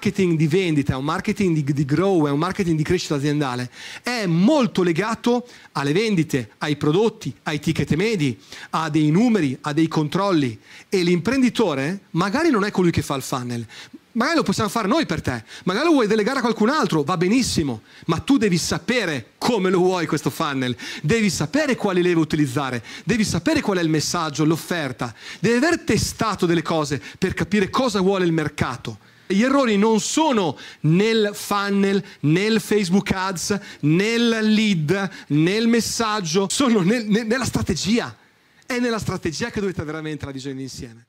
marketing di vendita, è un marketing di, di grow, è un marketing di crescita aziendale, è molto legato alle vendite, ai prodotti, ai ticket medi, a dei numeri, a dei controlli. E l'imprenditore magari non è colui che fa il funnel, Magari lo possiamo fare noi per te, magari lo vuoi delegare a qualcun altro, va benissimo, ma tu devi sapere come lo vuoi questo funnel, devi sapere quali leve utilizzare, devi sapere qual è il messaggio, l'offerta, devi aver testato delle cose per capire cosa vuole il mercato gli errori non sono nel funnel, nel Facebook Ads, nel lead, nel messaggio, sono nel, nel, nella strategia. È nella strategia che dovete avere veramente la visione insieme.